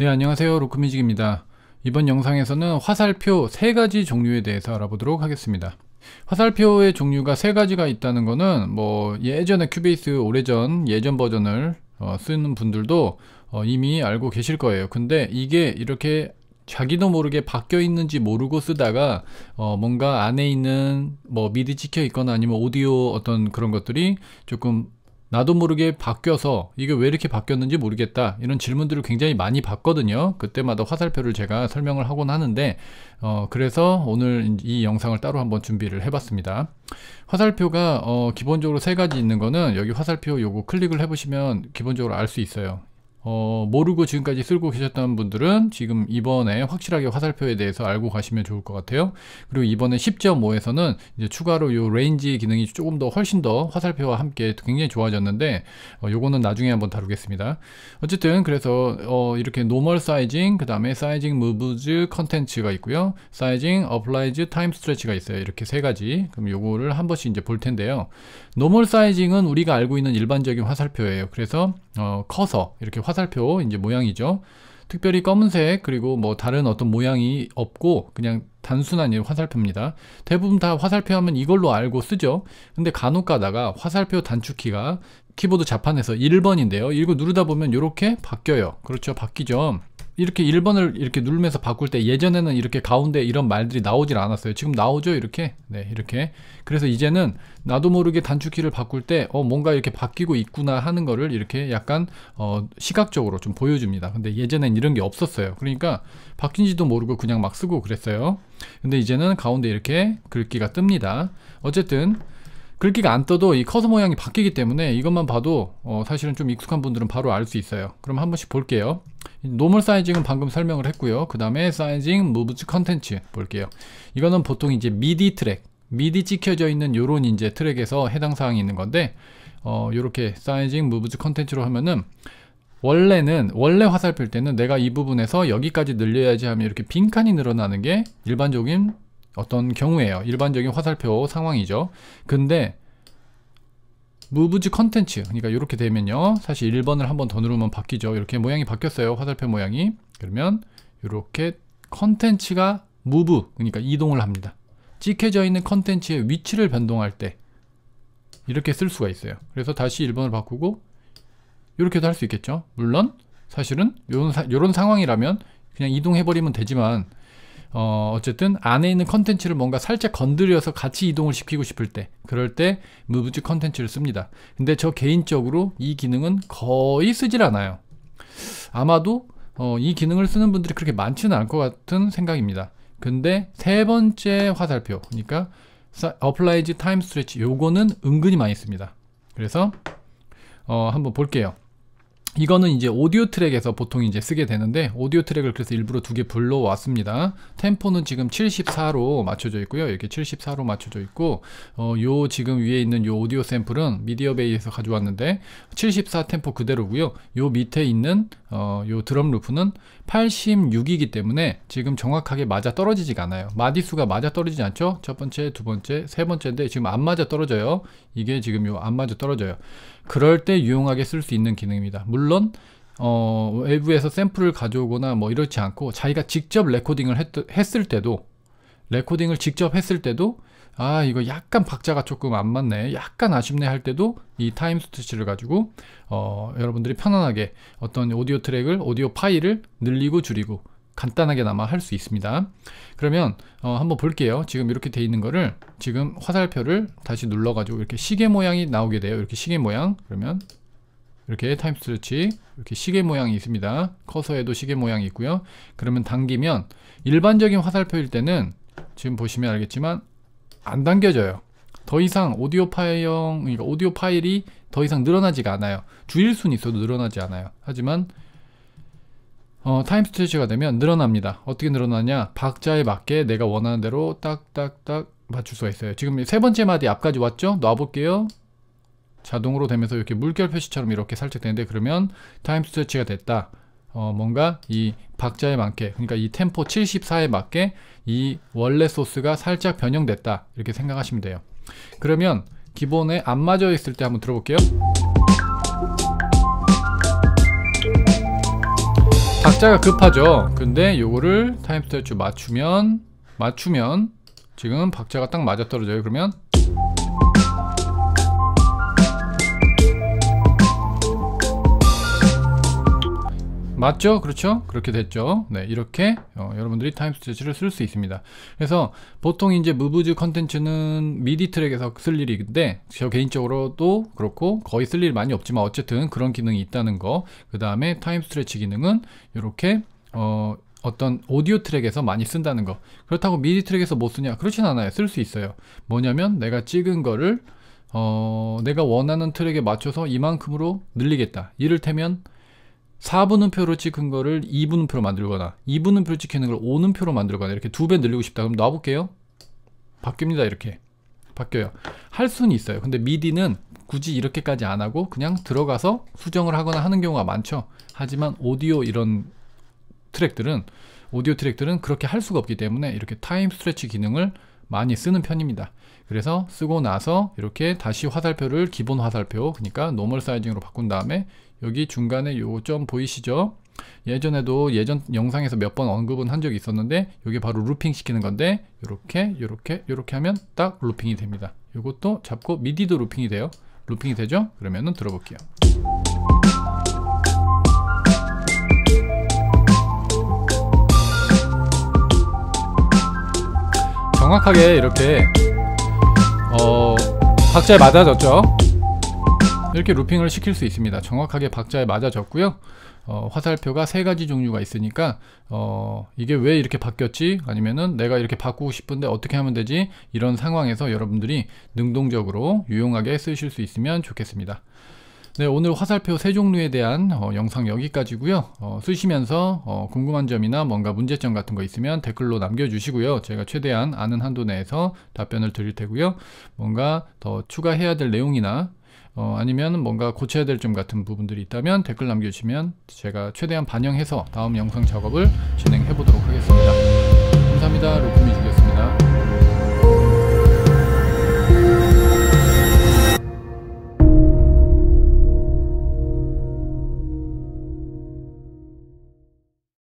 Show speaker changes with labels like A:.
A: 네 안녕하세요 로크뮤직입니다 이번 영상에서는 화살표 3가지 종류에 대해서 알아보도록 하겠습니다 화살표의 종류가 3가지가 있다는 거는 뭐 예전에 큐베이스 오래전 예전 버전을 어, 쓰는 분들도 어, 이미 알고 계실 거예요 근데 이게 이렇게 자기도 모르게 바뀌어 있는지 모르고 쓰다가 어 뭔가 안에 있는 뭐 미리 찍혀 있거나 아니면 오디오 어떤 그런 것들이 조금 나도 모르게 바뀌어서 이게 왜 이렇게 바뀌었는지 모르겠다 이런 질문들을 굉장히 많이 받거든요 그때마다 화살표를 제가 설명을 하곤 하는데 어, 그래서 오늘 이 영상을 따로 한번 준비를 해봤습니다 화살표가 어, 기본적으로 세 가지 있는 거는 여기 화살표 요거 클릭을 해보시면 기본적으로 알 수 있어요 어, 모르고 지금까지 쓰고 계셨던 분들은 지금 이번에 확실하게 화살표에 대해서 알고 가시면 좋을 것 같아요. 그리고 이번에 10.5에서는 이제 추가로 요 레인지 기능이 조금 더 훨씬 더 화살표와 함께 굉장히 좋아졌는데 어, 요거는 나중에 한번 다루겠습니다. 어쨌든 그래서 어, 이렇게 노멀 사이징, 그 다음에 사이징 무브즈 컨텐츠가 있고요. 사이징 어플라이즈 타임 스트레치가 있어요. 이렇게 세 가지. 그럼 요거를 한 번씩 이제 볼 텐데요. 노멀 사이징은 우리가 알고 있는 일반적인 화살표예요. 그래서 어, 커서 이렇게 화살표 이제 모양이죠. 특별히 검은색 그리고 뭐 다른 어떤 모양이 없고 그냥 단순한 예, 화살표입니다. 대부분 다 화살표 하면 이걸로 알고 쓰죠. 근데 간혹 가다가 화살표 단축키가 키보드 자판에서 1번인데요. 이거 누르다 보면 이렇게 바뀌어요. 그렇죠. 바뀌죠. 이렇게 1번을 이렇게 누르면서 바꿀 때 예전에는 이렇게 가운데 이런 말들이 나오질 않았어요. 지금 나오죠? 이렇게. 네, 이렇게. 그래서 이제는 나도 모르게 단축키를 바꿀 때 어, 뭔가 이렇게 바뀌고 있구나 하는 거를 이렇게 약간 어, 시각적으로 좀 보여줍니다. 근데 예전엔 이런 게 없었어요. 그러니까 바뀐지도 모르고 그냥 막 쓰고 그랬어요. 근데 이제는 가운데 이렇게 글귀가 뜹니다. 어쨌든 글귀가 안 떠도 이 커서 모양이 바뀌기 때문에 이것만 봐도 어 사실은 좀 익숙한 분들은 바로 알 수 있어요 그럼 한 번씩 볼게요 노멀 사이징은 방금 설명을 했고요 그 다음에 사이징 무브즈 컨텐츠 볼게요 이거는 보통 이제 미디 트랙 미디 찍혀져 있는 요런 이제 트랙에서 해당 사항이 있는 건데 어 요렇게 사이징 무브즈 컨텐츠로 하면은 원래는 원래 화살표 때는 내가 이 부분에서 여기까지 늘려야지 하면 이렇게 빈칸이 늘어나는 게 일반적인 어떤 경우에요. 일반적인 화살표 상황이죠. 근데 무브즈 컨텐츠 그러니까 이렇게 되면요. 사실 1번을 한 번 더 누르면 바뀌죠. 이렇게 모양이 바뀌었어요. 화살표 모양이. 그러면 이렇게 컨텐츠가 무브 그러니까 이동을 합니다. 찍혀져 있는 컨텐츠의 위치를 변동할 때 이렇게 쓸 수가 있어요. 그래서 다시 1번을 바꾸고 이렇게도 할 수 있겠죠. 물론 사실은 요 요런 상황이라면 그냥 이동해버리면 되지만 어, 어쨌든 안에 있는 컨텐츠를 뭔가 살짝 건드려서 같이 이동을 시키고 싶을 때 그럴 때 무브즈 컨텐츠를 씁니다. 근데 저 개인적으로 이 기능은 거의 쓰질 않아요. 아마도 어, 이 기능을 쓰는 분들이 그렇게 많지는 않을 것 같은 생각입니다. 근데 세 번째 화살표 그러니까 어플라이즈 타임 스트레치 요거는 은근히 많이 씁니다. 그래서 어, 한번 볼게요. 이거는 이제 오디오 트랙에서 보통 이제 쓰게 되는데 오디오 트랙을 그래서 일부러 두 개 불러왔습니다 템포는 지금 74로 맞춰져 있고요 이렇게 74로 맞춰져 있고 어, 요 지금 위에 있는 요 오디오 샘플은 미디어 베이에서 가져왔는데 74 템포 그대로고요 요 밑에 있는 어, 요 드럼 루프는 86이기 때문에 지금 정확하게 맞아 떨어지지가 않아요 마디수가 맞아 떨어지지 않죠 첫 번째 두 번째 세 번째인데 지금 안 맞아 떨어져요 이게 지금 요 안 맞아 떨어져요 그럴 때 유용하게 쓸 수 있는 기능입니다. 물론 어, 외부에서 샘플을 가져오거나 뭐 이렇지 않고 자기가 직접 레코딩을 했, 을 때도 레코딩을 직접 했을 때도 아 이거 약간 박자가 조금 안 맞네 약간 아쉽네 할 때도 이 타임 스트치를 가지고 어, 여러분들이 편안하게 어떤 오디오 트랙을 오디오 파일을 늘리고 줄이고 간단하게나마 할 수 있습니다. 그러면 어, 한번 볼게요. 지금 이렇게 돼 있는 거를 지금 화살표를 다시 눌러가지고 이렇게 시계 모양이 나오게 돼요. 이렇게 시계 모양 그러면 이렇게 타임 스트레치 이렇게 시계 모양이 있습니다. 커서에도 시계 모양이 있고요. 그러면 당기면 일반적인 화살표일 때는 지금 보시면 알겠지만 안 당겨져요. 더 이상 오디오 파일형, 그러니까 오디오 파일이 더 이상 늘어나지가 않아요. 주일순 있어도 늘어나지 않아요. 하지만 어, 타임 스트레치가 되면 늘어납니다. 어떻게 늘어나냐? 박자에 맞게 내가 원하는 대로 딱딱딱 맞출 수가 있어요. 지금 세 번째 마디 앞까지 왔죠? 놔볼게요. 자동으로 되면서 이렇게 물결 표시처럼 이렇게 살짝 되는데 그러면 타임 스트레치가 됐다. 어, 뭔가 이 박자에 맞게 그러니까 이 템포 74에 맞게 이 원래 소스가 살짝 변형됐다 이렇게 생각하시면 돼요 그러면 기본에 안 맞아 있을 때 한번 들어볼게요 박자가 급하죠 근데 요거를 타임스텝 맞추면 맞추면 지금 박자가 딱 맞아떨어져요 그러면 맞죠? 그렇죠? 그렇게 됐죠. 네, 이렇게 어, 여러분들이 타임 스트레치를 쓸 수 있습니다. 그래서 보통 이제 무브즈 컨텐츠는 미디 트랙에서 쓸 일인데 저 개인적으로도 그렇고 거의 쓸일이 많이 없지만 어쨌든 그런 기능이 있다는 거. 그 다음에 타임 스트레치 기능은 이렇게 어, 어떤 오디오 트랙에서 많이 쓴다는 거. 그렇다고 미디 트랙에서 못 쓰냐? 그렇진 않아요. 쓸 수 있어요. 뭐냐면 내가 찍은 거를 어, 내가 원하는 트랙에 맞춰서 이만큼으로 늘리겠다. 이를테면 4분음표로 찍은 거를 2분음표로 만들거나 2분음표로 찍히는 걸 5분음표로 만들거나 이렇게 두 배 늘리고 싶다 그럼 놔볼게요 바뀝니다 이렇게 바뀌어요 할 수는 있어요 근데 미디는 굳이 이렇게까지 안 하고 그냥 들어가서 수정을 하거나 하는 경우가 많죠 하지만 오디오 이런 트랙들은 오디오 트랙들은 그렇게 할 수가 없기 때문에 이렇게 타임 스트레치 기능을 많이 쓰는 편입니다. 그래서 쓰고 나서 이렇게 다시 화살표를 기본 화살표 그러니까 노멀 사이징으로 바꾼 다음에 여기 중간에 요점 보이시죠? 예전에도 예전 영상에서 몇 번 언급은 한 적이 있었는데 이게 바로 루핑 시키는 건데 이렇게 이렇게 이렇게 하면 딱 루핑이 됩니다. 이것도 잡고 미디도 루핑이 돼요. 루핑이 되죠? 그러면은 들어볼게요. 정확하게 이렇게 어 박자에 맞아졌죠 이렇게 루핑을 시킬 수 있습니다 정확하게 박자에 맞아졌고요 어, 화살표가 세 가지 종류가 있으니까 어, 이게 왜 이렇게 바뀌었지 아니면은 내가 이렇게 바꾸고 싶은데 어떻게 하면 되지 이런 상황에서 여러분들이 능동적으로 유용하게 쓰실 수 있으면 좋겠습니다 네, 오늘 화살표 세 종류에 대한 어, 영상 여기까지고요. 어, 쓰시면서 어, 궁금한 점이나 뭔가 문제점 같은 거 있으면 댓글로 남겨주시고요. 제가 최대한 아는 한도 내에서 답변을 드릴 테고요. 뭔가 더 추가해야 될 내용이나 어, 아니면 뭔가 고쳐야 될 점 같은 부분들이 있다면 댓글 남겨주시면 제가 최대한 반영해서 다음 영상 작업을 진행해 보도록 하겠습니다. 감사합니다. 로크미즈였습니다